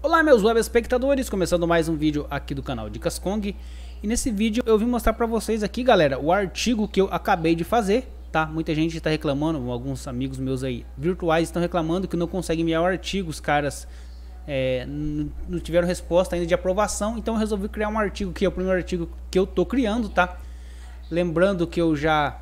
Olá meus web espectadores, começando mais um vídeo aqui do canal Dicas Kong E nesse vídeo eu vim mostrar pra vocês aqui galera, o artigo que eu acabei de fazer Tá? Muita gente está reclamando, alguns amigos meus aí virtuais estão reclamando que não conseguem enviar o artigo Os caras é, não tiveram resposta ainda de aprovação Então eu resolvi criar um artigo que é o primeiro artigo que eu tô criando tá? Lembrando que eu já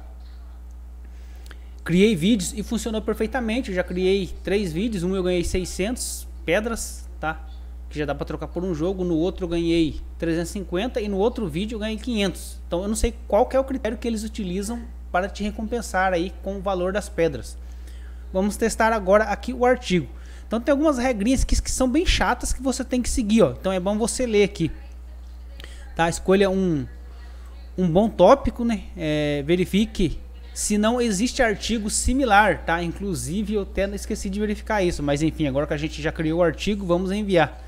criei vídeos e funcionou perfeitamente Eu já criei três vídeos, um eu ganhei 600 pedras tá? Que já dá para trocar por um jogo, no outro eu ganhei 350 e no outro vídeo eu ganhei 500. Então eu não sei qual é o critério que eles utilizam para te recompensar aí com o valor das pedras. Vamos testar agora aqui o artigo. Então tem algumas regrinhas que, que são bem chatas que você tem que seguir, ó. Então é bom você ler aqui. Tá? Escolha um um bom tópico, né? É, verifique se não existe artigo similar, tá? Inclusive eu até esqueci de verificar isso, mas enfim, agora que a gente já criou o artigo, vamos enviar.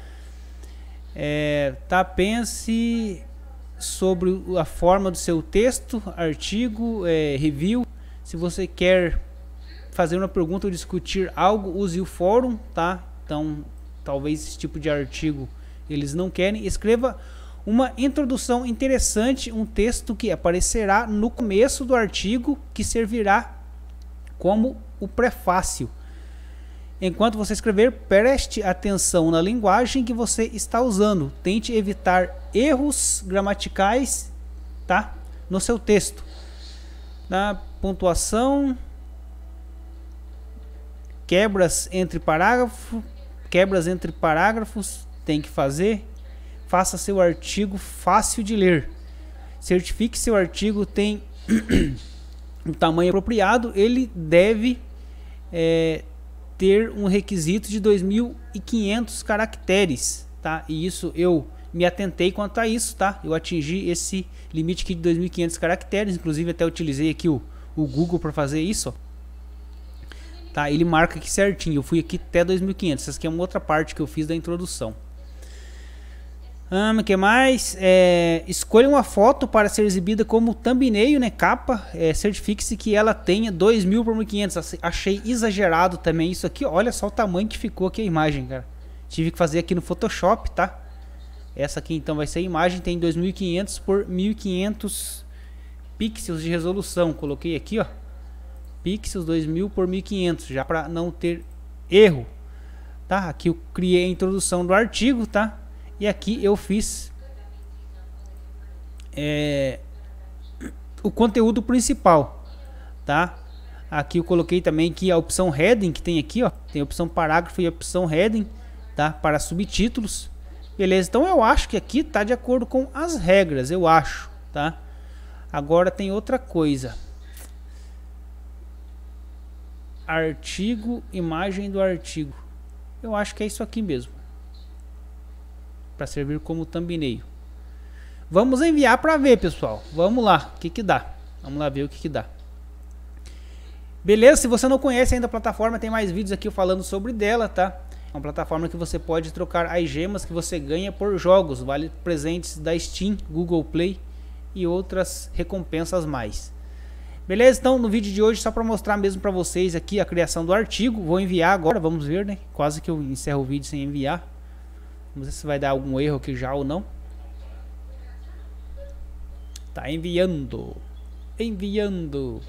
É, tá, pense sobre a forma do seu texto, artigo, é, review. Se você quer fazer uma pergunta ou discutir algo, use o fórum, tá? Então, talvez esse tipo de artigo eles não querem. Escreva uma introdução interessante, um texto que aparecerá no começo do artigo que servirá como o prefácio. Enquanto você escrever, preste atenção na linguagem que você está usando. Tente evitar erros gramaticais, tá? No seu texto. Na pontuação, quebras entre parágrafos, quebras entre parágrafos tem que fazer faça seu artigo fácil de ler. Certifique seu artigo tem um tamanho apropriado, ele deve é, ter um requisito de 2.500 caracteres, tá? E isso eu me atentei quanto a isso, tá? Eu atingi esse limite aqui de 2.500 caracteres, inclusive até utilizei aqui o, o Google para fazer isso, Tá, ele marca aqui certinho, eu fui aqui até 2.500, essa aqui é uma outra parte que eu fiz da introdução. O um, que mais? É, escolha uma foto para ser exibida como thumbnail, né? Capa. É, Certifique-se que ela tenha 2.000 por 1.500. Achei exagerado também isso aqui. Olha só o tamanho que ficou aqui a imagem, cara. Tive que fazer aqui no Photoshop, tá? Essa aqui então vai ser a imagem. Tem 2.500 por 1.500 pixels de resolução. Coloquei aqui, ó. Pixels 2.000 por 1.500. Já para não ter erro. Tá? Aqui eu criei a introdução do artigo, Tá? E aqui eu fiz é, o conteúdo principal, tá? Aqui eu coloquei também que a opção heading que tem aqui, ó, tem a opção parágrafo e a opção heading, tá? Para subtítulos. Beleza? Então eu acho que aqui está de acordo com as regras, eu acho, tá? Agora tem outra coisa. Artigo, imagem do artigo. Eu acho que é isso aqui mesmo para servir como thumbnail. Vamos enviar para ver, pessoal. Vamos lá, o que que dá? Vamos lá ver o que que dá. Beleza? Se você não conhece ainda a plataforma, tem mais vídeos aqui falando sobre dela, tá? É uma plataforma que você pode trocar as gemas que você ganha por jogos, vale presentes da Steam, Google Play e outras recompensas mais. Beleza? Então, no vídeo de hoje, só para mostrar mesmo para vocês aqui a criação do artigo, vou enviar agora, vamos ver, né? Quase que eu encerro o vídeo sem enviar. Vamos ver se vai dar algum erro aqui já ou não. Tá enviando. Enviando.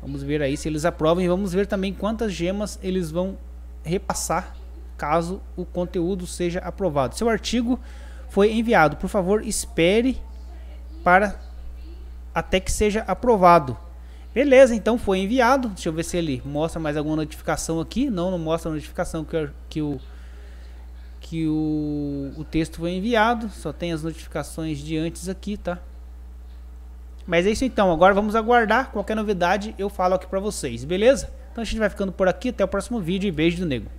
Vamos ver aí se eles aprovam e vamos ver também quantas gemas eles vão repassar caso o conteúdo seja aprovado. Seu artigo foi enviado. Por favor, espere para até que seja aprovado. Beleza, então foi enviado. Deixa eu ver se ele mostra mais alguma notificação aqui. Não, não mostra a notificação que, que o que o, o texto foi enviado. Só tem as notificações de antes aqui, tá? Mas é isso então. Agora vamos aguardar. Qualquer novidade eu falo aqui pra vocês, beleza? Então a gente vai ficando por aqui. Até o próximo vídeo e beijo do nego.